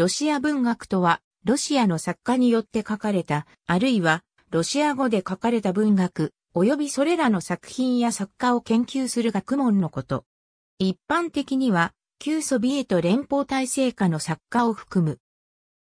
ロシア文学とは、ロシアの作家によって書かれた、あるいは、ロシア語で書かれた文学、及びそれらの作品や作家を研究する学問のこと。一般的には、旧ソビエト連邦体制下の作家を含む。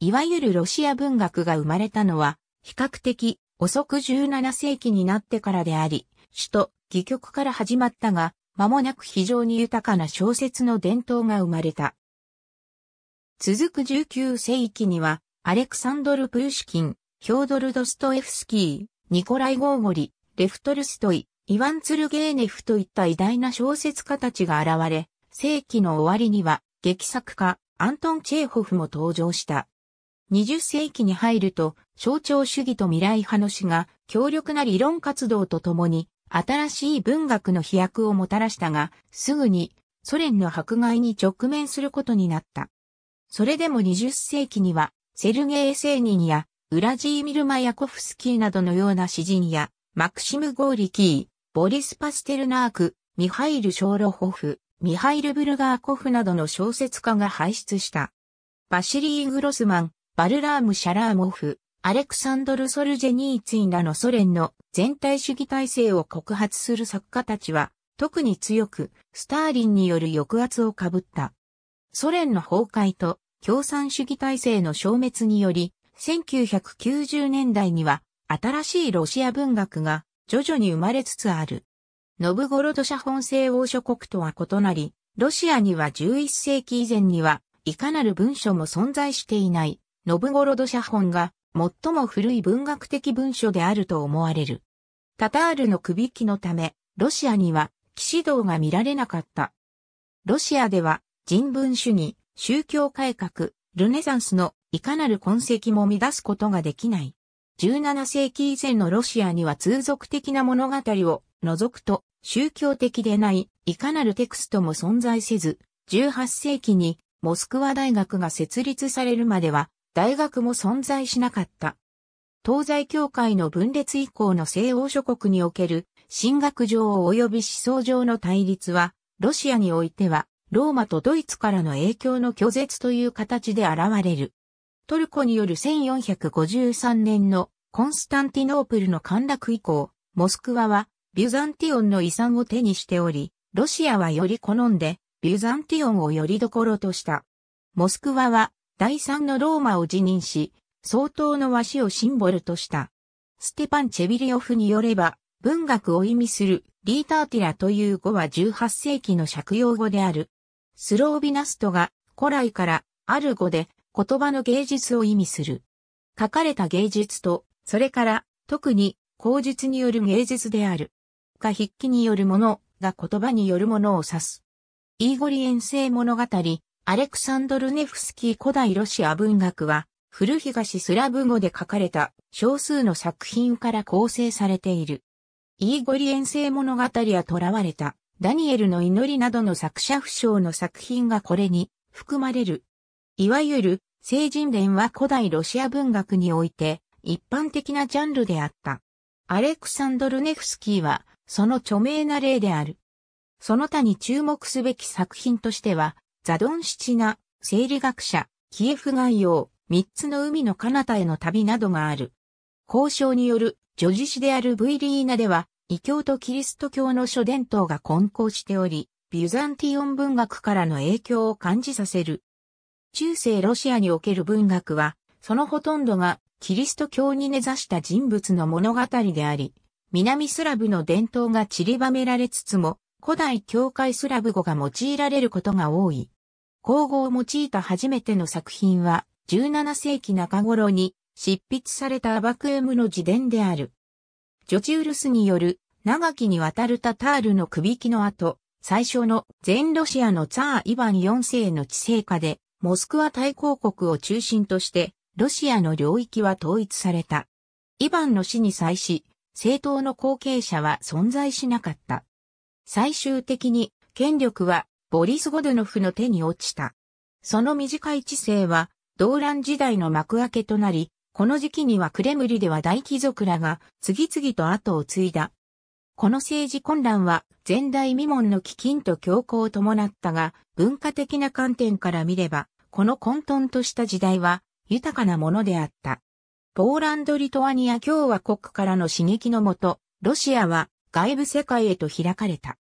いわゆるロシア文学が生まれたのは、比較的遅く17世紀になってからであり、首都、戯曲から始まったが、間もなく非常に豊かな小説の伝統が生まれた。続く19世紀には、アレクサンドル・プーシキン、ヒョードル・ドストエフスキー、ニコライ・ゴーゴリ、レフトルストイ、イワン・ツルゲーネフといった偉大な小説家たちが現れ、世紀の終わりには、劇作家、アントン・チェーホフも登場した。20世紀に入ると、象徴主義と未来派の詩が、強力な理論活動とともに、新しい文学の飛躍をもたらしたが、すぐに、ソ連の迫害に直面することになった。それでも20世紀には、セルゲイ・セーニンや、ウラジーミル・マヤコフスキーなどのような詩人や、マクシム・ゴーリキー、ボリス・パステルナーク、ミハイル・ショーロホフ、ミハイル・ブルガーコフなどの小説家が輩出した。バシリー・グロスマン、バルラーム・シャラーモフ、アレクサンドル・ソルジェニーツィンらのソ連の全体主義体制を告発する作家たちは、特に強く、スターリンによる抑圧をかぶった。ソ連の崩壊と共産主義体制の消滅により、1990年代には新しいロシア文学が徐々に生まれつつある。ノブゴロド社本西欧諸国とは異なり、ロシアには11世紀以前にはいかなる文書も存在していない、ノブゴロド社本が最も古い文学的文書であると思われる。タタールの首引きのため、ロシアには騎士道が見られなかった。ロシアでは人文主義、宗教改革、ルネサンスのいかなる痕跡も乱すことができない。17世紀以前のロシアには通俗的な物語を除くと宗教的でないいかなるテクストも存在せず、18世紀にモスクワ大学が設立されるまでは大学も存在しなかった。東西教会の分裂以降の西欧諸国における神学上及び思想上の対立は、ロシアにおいてはローマとドイツからの影響の拒絶という形で現れる。トルコによる1453年のコンスタンティノープルの陥落以降、モスクワはビュザンティオンの遺産を手にしており、ロシアはより好んでビュザンティオンをよりどころとした。モスクワは第三のローマを辞任し、相当の和紙をシンボルとした。ステパン・チェビリオフによれば、文学を意味するリーターティラという語は18世紀の借用語である。スロービナストが古来からある語で言葉の芸術を意味する。書かれた芸術と、それから特に口述による芸術である。か筆記によるものが言葉によるものを指す。イーゴリ遠征物語、アレクサンドルネフスキー古代ロシア文学は、古東スラブ語で書かれた少数の作品から構成されている。イーゴリ遠征物語は囚われたダニエルの祈りなどの作者不詳の作品がこれに含まれる。いわゆる聖人伝は古代ロシア文学において一般的なジャンルであった。アレクサンドル・ネフスキーはその著名な例である。その他に注目すべき作品としては、ザドンシチナ、生理学者、キエフ概要、三つの海の彼方への旅などがある。交渉による女子詩であるブイリーナでは、異教とキリスト教の諸伝統が混交しており、ビュザンティオン文学からの影響を感じさせる。中世ロシアにおける文学は、そのほとんどがキリスト教に根ざした人物の物語であり、南スラブの伝統が散りばめられつつも、古代教会スラブ語が用いられることが多い。口語を用いた初めての作品は、17世紀中頃に執筆されたアバクエムの自伝である。ジョチウルスによる長きにわたるタタールの首引きの後、最初の全ロシアのツァー・イヴァン4世の治世下で、モスクワ大公国を中心として、ロシアの領域は統一された。イヴァンの死に際し、政党の後継者は存在しなかった。最終的に、権力はボリス・ゴドゥノフの手に落ちた。その短い治世は、動乱時代の幕開けとなり、この時期にはクレムリでは大貴族らが次々と後を継いだ。この政治混乱は前代未聞の基金と強行を伴ったが、文化的な観点から見れば、この混沌とした時代は豊かなものであった。ポーランド・リトアニア共和国からの刺激のもと、ロシアは外部世界へと開かれた。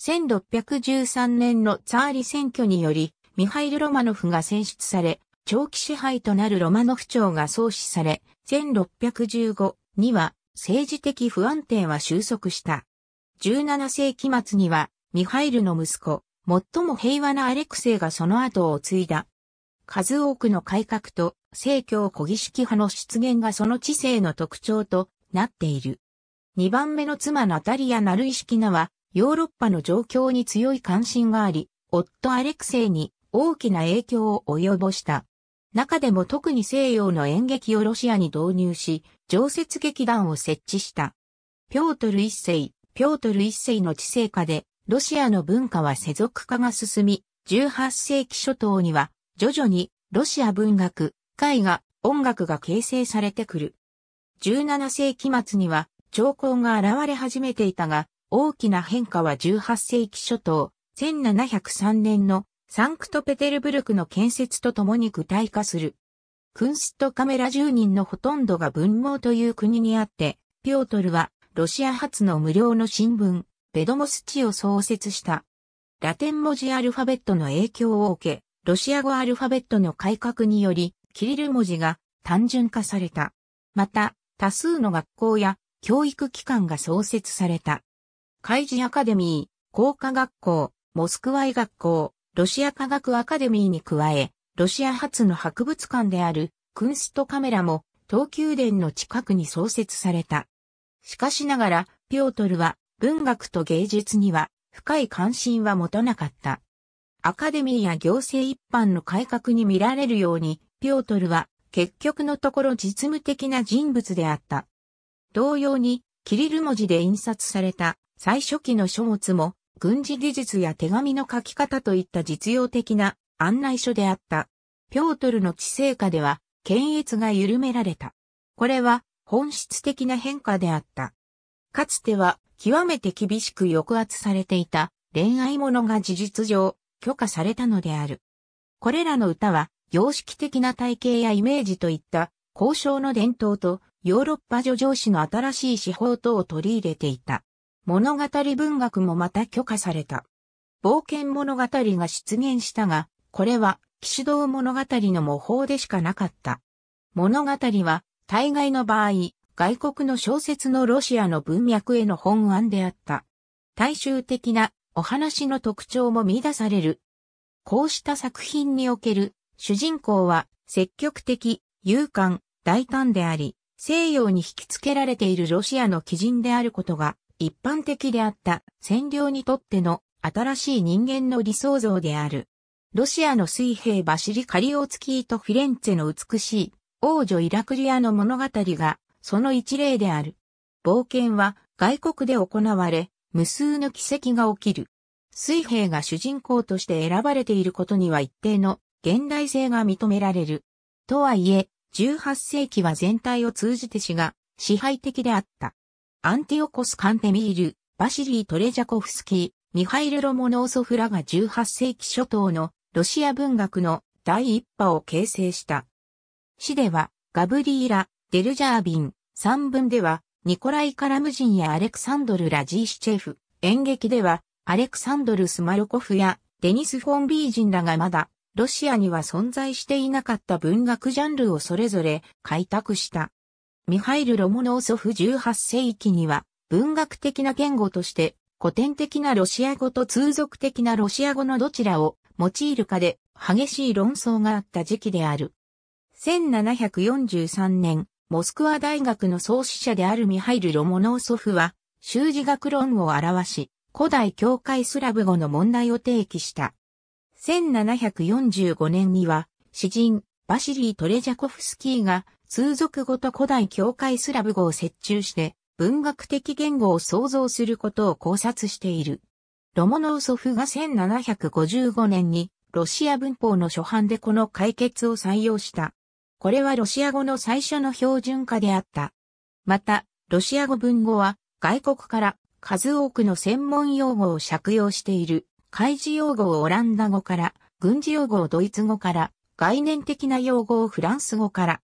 1613年のツァーリ選挙により、ミハイル・ロマノフが選出され、長期支配となるロマノフ朝が創始され、1615には政治的不安定は収束した。17世紀末にはミハイルの息子、最も平和なアレクセイがその後を継いだ。数多くの改革と政教古儀式派の出現がその知性の特徴となっている。2番目の妻ナタリア・ナルイシキナはヨーロッパの状況に強い関心があり、夫アレクセイに大きな影響を及ぼした。中でも特に西洋の演劇をロシアに導入し、常設劇団を設置した。ピョートル一世、ピョートル一世の治世下で、ロシアの文化は世俗化が進み、18世紀初頭には、徐々にロシア文学、絵画、音楽が形成されてくる。17世紀末には、兆候が現れ始めていたが、大きな変化は18世紀初頭、1703年のサンクトペテルブルクの建設とともに具体化する。クンストカメラ住人のほとんどが文盲という国にあって、ピョートルはロシア発の無料の新聞、ベドモスチを創設した。ラテン文字アルファベットの影響を受け、ロシア語アルファベットの改革により、キリル文字が単純化された。また、多数の学校や教育機関が創設された。開示アカデミー、工科学校、モスクワイ学校、ロシア科学アカデミーに加え、ロシア初の博物館であるクンストカメラも東急殿の近くに創設された。しかしながら、ピオトルは文学と芸術には深い関心は持たなかった。アカデミーや行政一般の改革に見られるように、ピオトルは結局のところ実務的な人物であった。同様に、キリル文字で印刷された最初期の書物も軍事技術や手紙の書き方といった実用的な案内書であった。ピョートルの知性下では、検閲が緩められた。これは本質的な変化であった。かつては極めて厳しく抑圧されていた恋愛ものが事実上許可されたのである。これらの歌は様式的な体型やイメージといった交渉の伝統とヨーロッパ叙情司の新しい手法等を取り入れていた。物語文学もまた許可された。冒険物語が出現したが、これは騎士道物語の模倣でしかなかった。物語は大概の場合、外国の小説のロシアの文脈への本案であった。大衆的なお話の特徴も見出される。こうした作品における主人公は積極的、勇敢、大胆であり、西洋に引き付けられているロシアの基人であることが一般的であった占領にとっての新しい人間の理想像である。ロシアの水平バシリカリオツキーとフィレンツェの美しい王女イラクリアの物語がその一例である。冒険は外国で行われ、無数の奇跡が起きる。水平が主人公として選ばれていることには一定の現代性が認められる。とはいえ、18世紀は全体を通じて死が支配的であった。アンティオコス・カンテミール、バシリー・トレジャコフスキー、ミハイル・ロモノーソフラが18世紀初頭のロシア文学の第一波を形成した。詩では、ガブリーラ、デルジャービン、散文では、ニコライ・カラムジンやアレクサンドル・ラジーシチェフ、演劇では、アレクサンドル・スマルコフや、デニス・フォン・ビージンらがまだ、ロシアには存在していなかった文学ジャンルをそれぞれ開拓した。ミハイル・ロモノーソフ18世紀には、文学的な言語として、古典的なロシア語と通俗的なロシア語のどちらを用いるかで激しい論争があった時期である。1743年、モスクワ大学の創始者であるミハイル・ロモノーソフは、修辞学論を表し、古代教会スラブ語の問題を提起した。1745年には、詩人、バシリー・トレジャコフスキーが通俗語と古代教会スラブ語を設中して文学的言語を創造することを考察している。ロモノウソフが1755年にロシア文法の初版でこの解決を採用した。これはロシア語の最初の標準化であった。また、ロシア語文語は外国から数多くの専門用語を借用している。開示用語をオランダ語から、軍事用語をドイツ語から、概念的な用語をフランス語から、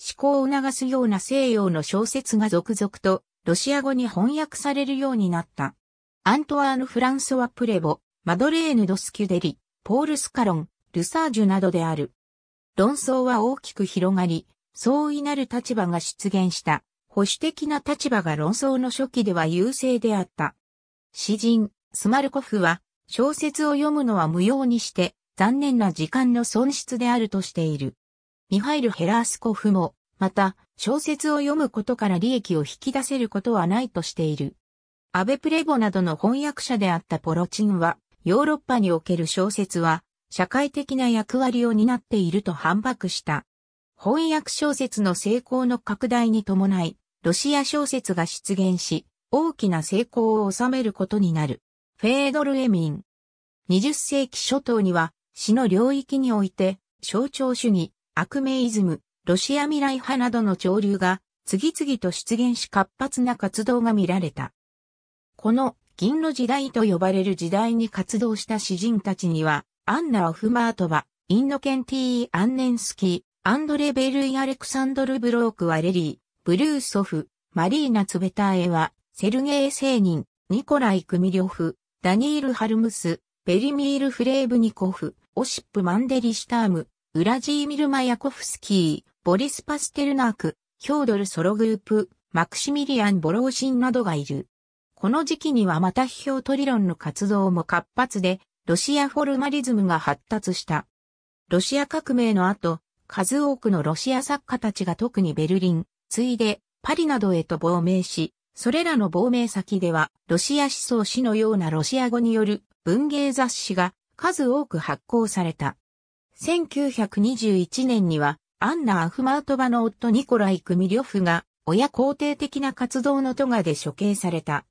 思考を促すような西洋の小説が続々とロシア語に翻訳されるようになった。アントワーヌ・フランソワ・プレボ、マドレーヌ・ドスキュデリ、ポール・スカロン、ルサージュなどである。論争は大きく広がり、相違なる立場が出現した。保守的な立場が論争の初期では優勢であった。詩人、スマルコフは、小説を読むのは無用にして、残念な時間の損失であるとしている。ミハイル・ヘラースコフも、また、小説を読むことから利益を引き出せることはないとしている。アベプレボなどの翻訳者であったポロチンは、ヨーロッパにおける小説は、社会的な役割を担っていると反駁した。翻訳小説の成功の拡大に伴い、ロシア小説が出現し、大きな成功を収めることになる。フェードル・エミン。20世紀初頭には、詩の領域において、象徴主義、アクメイズム、ロシア未来派などの潮流が次々と出現し活発な活動が見られた。この銀の時代と呼ばれる時代に活動した詩人たちには、アンナ・オフマートバ、インノケンティー・アンネンスキー、アンドレ・ベルイ・アレクサンドル・ブローク・ワレリー、ブルーソフ、マリーナ・ツベターエワ、セルゲイ・セーニン、ニコライ・クミリョフ、ダニール・ハルムス、ベリミール・フレーブニコフ、オシップ・マンデリシターム、ウラジーミル・マヤコフスキー、ボリス・パステルナーク、ヒョードル・ソログループ、マクシミリアン・ボローシンなどがいる。この時期にはまた批評ト理論の活動も活発で、ロシアフォルマリズムが発達した。ロシア革命の後、数多くのロシア作家たちが特にベルリン、次いでパリなどへと亡命し、それらの亡命先では、ロシア思想史のようなロシア語による文芸雑誌が数多く発行された。1921年には、アンナ・アフマートバの夫ニコライ・クミリョフが、親肯定的な活動のトガで処刑された。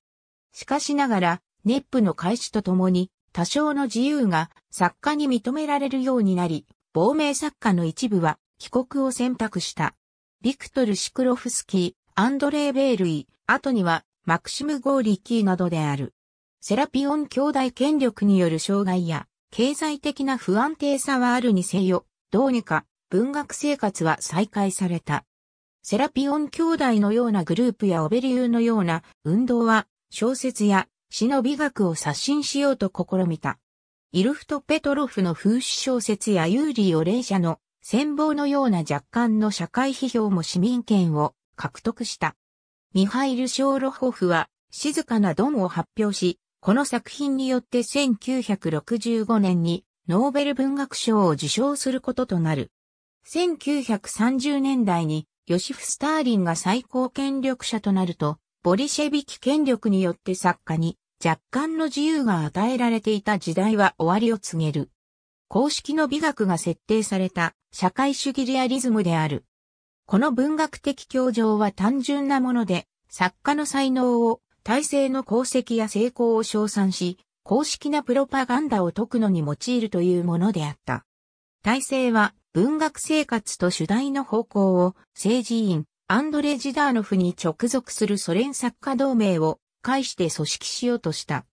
しかしながら、ネップの開始とともに、多少の自由が作家に認められるようになり、亡命作家の一部は帰国を選択した。ビクトル・シクロフスキー、アンドレイ・ベールイ、後にはマクシム・ゴーリキーなどである。セラピオン兄弟権力による障害や経済的な不安定さはあるにせよ、どうにか文学生活は再開された。セラピオン兄弟のようなグループやオベリューのような運動は小説や詩の美学を刷新しようと試みた。イルフト・ペトロフの風刺小説やユーリー・オレーシャの戦望のような若干の社会批評も市民権を獲得した。ミハイル・ショーロホフは静かなドンを発表し、この作品によって1965年にノーベル文学賞を受賞することとなる。1930年代にヨシフ・スターリンが最高権力者となると、ボリシェビキ権力によって作家に若干の自由が与えられていた時代は終わりを告げる。公式の美学が設定された社会主義リアリズムである。この文学的教条は単純なもので、作家の才能を体制の功績や成功を称賛し、公式なプロパガンダを解くのに用いるというものであった。体制は文学生活と主題の方向を政治委員アンドレ・ジダーノフに直属するソ連作家同盟を介して組織しようとした。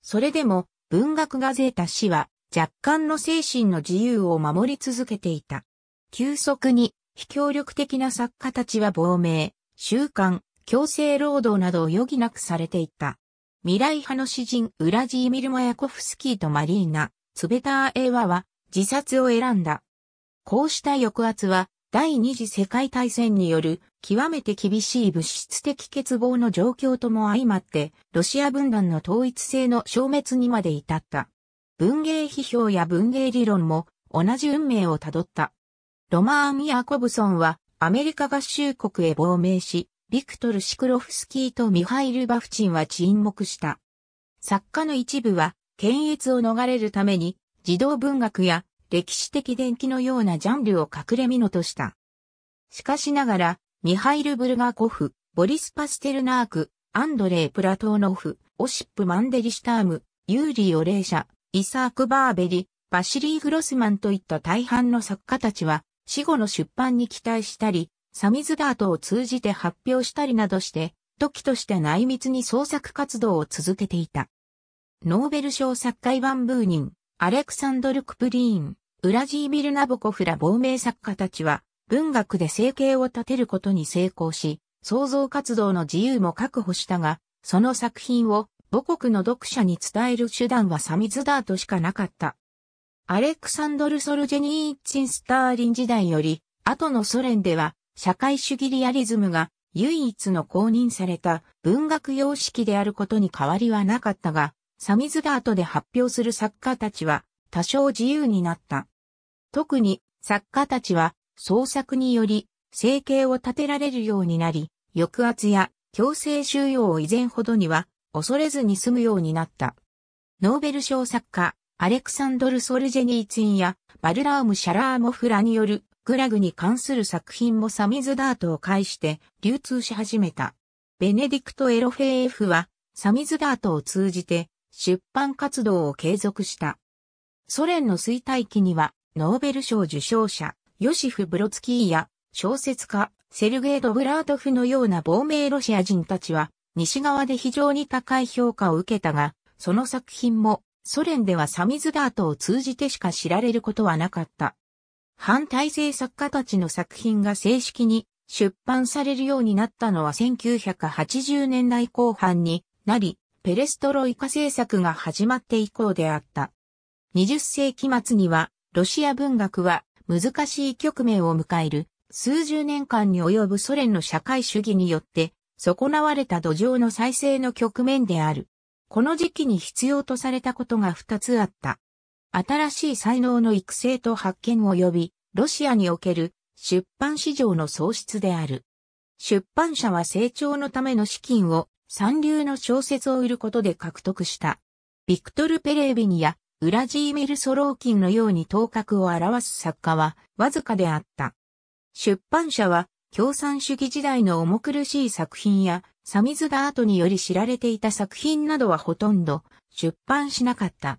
それでも文学ガゼータ氏は若干の精神の自由を守り続けていた。急速に非協力的な作家たちは亡命、習慣、強制労働などを余儀なくされていた。未来派の詩人ウラジーミル・マヤコフスキーとマリーナ、ツベターエワは自殺を選んだ。こうした抑圧は第二次世界大戦による極めて厳しい物質的欠乏の状況とも相まってロシア分断の統一性の消滅にまで至った。文芸批評や文芸理論も同じ運命をたどった。ロマーン・ヤコブソンはアメリカ合衆国へ亡命し、ビクトル・シクロフスキーとミハイル・バフチンは沈黙した。作家の一部は、検閲を逃れるために、児童文学や歴史的伝記のようなジャンルを隠れのとした。しかしながら、ミハイル・ブルガコフ、ボリス・パステルナーク、アンドレイ・プラトーノフ、オシップ・マンデリシュターム、ユーリー・オレーシャ、イサーク・バーベリ、バシリー・グロスマンといった大半の作家たちは、死後の出版に期待したり、サミズダートを通じて発表したりなどして、時として内密に創作活動を続けていた。ノーベル賞作家イヴァン・ブーニン、アレクサンドル・クプリーン、ウラジービル・ナボコフら亡命作家たちは、文学で生計を立てることに成功し、創造活動の自由も確保したが、その作品を母国の読者に伝える手段はサミズダートしかなかった。アレクサンドル・ソルジェニー・チン・スターリン時代より、後のソ連では、社会主義リアリズムが唯一の公認された文学様式であることに変わりはなかったが、サミズダートで発表する作家たちは多少自由になった。特に作家たちは創作により生計を立てられるようになり、抑圧や強制収容を以前ほどには恐れずに済むようになった。ノーベル賞作家、アレクサンドル・ソルジェニーツィンやバルラーム・シャラーモフラによるグラグに関する作品もサミズダートを介して流通し始めた。ベネディクト・エロフェーフはサミズダートを通じて出版活動を継続した。ソ連の衰退期にはノーベル賞受賞者ヨシフ・ブロツキーや小説家セルゲイ・ドブラートフのような亡命ロシア人たちは西側で非常に高い評価を受けたが、その作品もソ連ではサミズダートを通じてしか知られることはなかった。反体制作家たちの作品が正式に出版されるようになったのは1980年代後半になり、ペレストロイカ政策が始まって以降であった。20世紀末には、ロシア文学は難しい局面を迎える、数十年間に及ぶソ連の社会主義によって、損なわれた土壌の再生の局面である。この時期に必要とされたことが2つあった。新しい才能の育成と発見及び、ロシアにおける出版市場の創出である。出版社は成長のための資金を三流の小説を売ることで獲得した。ビクトル・ペレービニやウラジーミル・ソローキンのように頭角を表す作家はわずかであった。出版社は共産主義時代の重苦しい作品やサミズダートにより知られていた作品などはほとんど出版しなかった。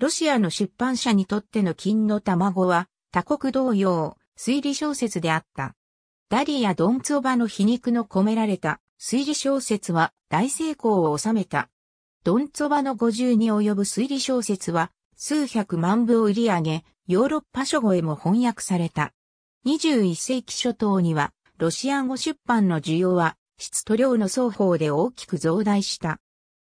ロシアの出版社にとっての金の卵は、他国同様、推理小説であった。ダリやドンツオバの皮肉の込められた推理小説は大成功を収めた。ドンツオバの50に及ぶ推理小説は数百万部を売り上げ、ヨーロッパ書語へも翻訳された。21世紀初頭には、ロシア語出版の需要は、質と量の双方で大きく増大した。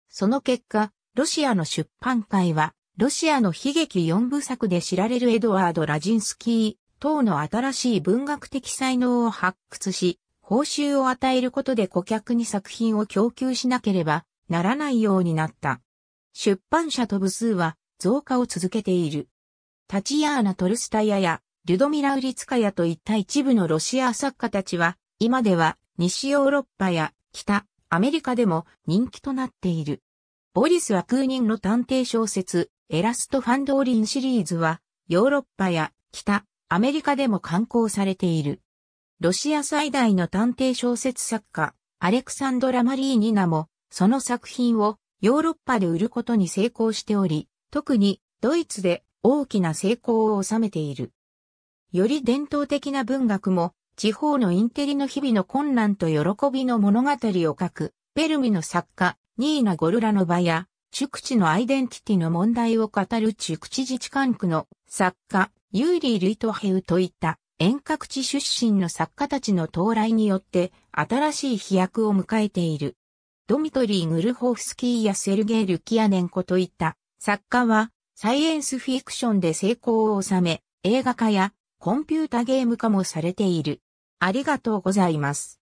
その結果、ロシアの出版界は、ロシアの悲劇四部作で知られるエドワード・ラジンスキー等の新しい文学的才能を発掘し、報酬を与えることで顧客に作品を供給しなければならないようになった。出版社と部数は増加を続けている。タチヤーナ・トルスタヤやリュドミラ・ウリツカヤといった一部のロシア作家たちは、今では西ヨーロッパや北アメリカでも人気となっている。ボリス・はクーニンの探偵小説、エラスト・ファンドーリンシリーズは、ヨーロッパや北、アメリカでも刊行されている。ロシア最大の探偵小説作家、アレクサンドラ・マリーニナも、その作品をヨーロッパで売ることに成功しており、特にドイツで大きな成功を収めている。より伝統的な文学も、地方のインテリの日々の困難と喜びの物語を書く、ペルミの作家、ニーナ・ゴルラノバや、クチのアイデンティティの問題を語るクチ自治管区の作家、ユーリー・ルイトヘウといった遠隔地出身の作家たちの到来によって新しい飛躍を迎えている。ドミトリー・グルホフスキーやセルゲイ・ルキアネンコといった作家はサイエンスフィクションで成功を収め映画化やコンピュータゲーム化もされている。ありがとうございます。